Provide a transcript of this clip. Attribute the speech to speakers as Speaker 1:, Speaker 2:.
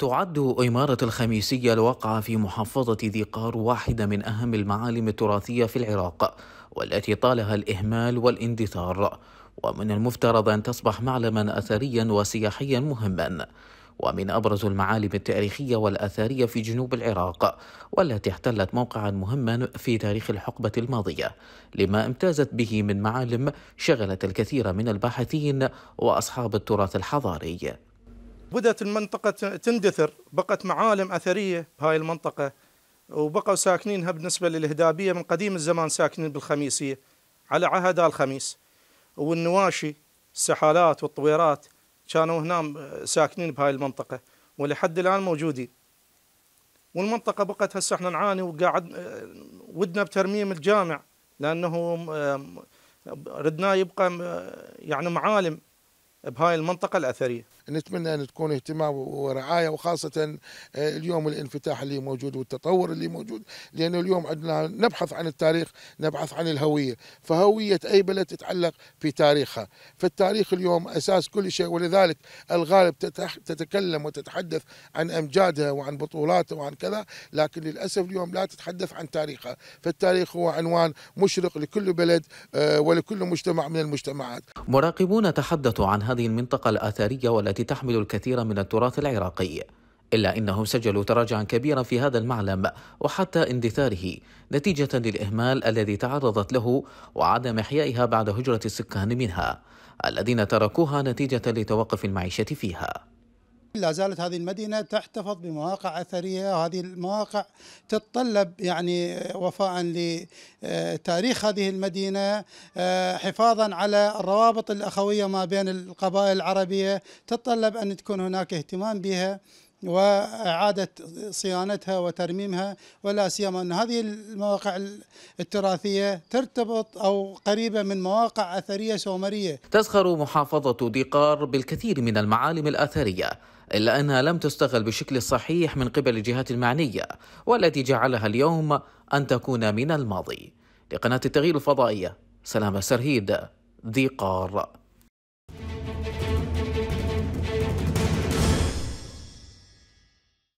Speaker 1: تعد إمارة الخميسية الواقعة في محافظة ذي قار واحدة من أهم المعالم التراثية في العراق والتي طالها الإهمال والاندثار ومن المفترض أن تصبح معلما أثريا وسياحيا مهما ومن أبرز المعالم التاريخية والأثرية في جنوب العراق والتي احتلت موقعا مهما في تاريخ الحقبة الماضية لما امتازت به من معالم شغلت الكثير من الباحثين وأصحاب التراث الحضاري بدأت المنطقة تندثر
Speaker 2: بقت معالم أثرية بهاي المنطقة وبقوا ساكنينها بالنسبة للهدابية من قديم الزمان ساكنين بالخميسية على عهد الخميس والنواشي السحالات والطويرات كانوا هنا آه، ساكنين بهاي المنطقة ولحد الآن موجودين والمنطقة بقت هسه احنا نعاني وقاعد آه، ودنا بترميم الجامع لأنه ردنا يبقى
Speaker 3: يعني معالم بهاي المنطقة الأثرية نتمنى أن تكون اهتمام ورعاية وخاصة آه، اليوم الانفتاح اللي موجود والتطور اللي موجود لأن اليوم عندنا نبحث عن التاريخ نبحث عن الهوية فهوية أي بلد تتعلق في تاريخها فالتاريخ اليوم أساس كل شيء ولذلك الغالب تتكلم وتتحدث عن أمجادها وعن بطولاتها وعن كذا لكن للأسف اليوم لا تتحدث عن تاريخها فالتاريخ هو عنوان مشرق لكل بلد آه، ولكل مجتمع من المجتمعات
Speaker 1: مراقبون تحدثوا عن هذه المنطقة الأثرية والتي التي تحمل الكثير من التراث العراقي إلا أنهم سجلوا تراجعا كبيرا في هذا المعلم وحتى اندثاره نتيجة للإهمال الذي تعرضت له وعدم إحيائها بعد هجرة السكان منها الذين تركوها نتيجة لتوقف المعيشة فيها
Speaker 4: لا زالت هذه المدينة تحتفظ بمواقع أثرية وهذه المواقع تتطلب يعني وفاء لتاريخ هذه المدينة آه، حفاظا على الروابط الأخوية ما بين القبائل العربية تتطلب أن تكون هناك اهتمام بها واعاده صيانتها وترميمها ولا سيما ان هذه المواقع التراثيه ترتبط او قريبه من مواقع اثريه سومريه.
Speaker 1: تزخر محافظه ديقار بالكثير من المعالم الاثريه. إلا أنها لم تستغل بشكل صحيح من قبل الجهات المعنية والتي جعلها اليوم أن تكون من الماضي لقناة التغيير الفضائية سلامة سرهيد ديقار.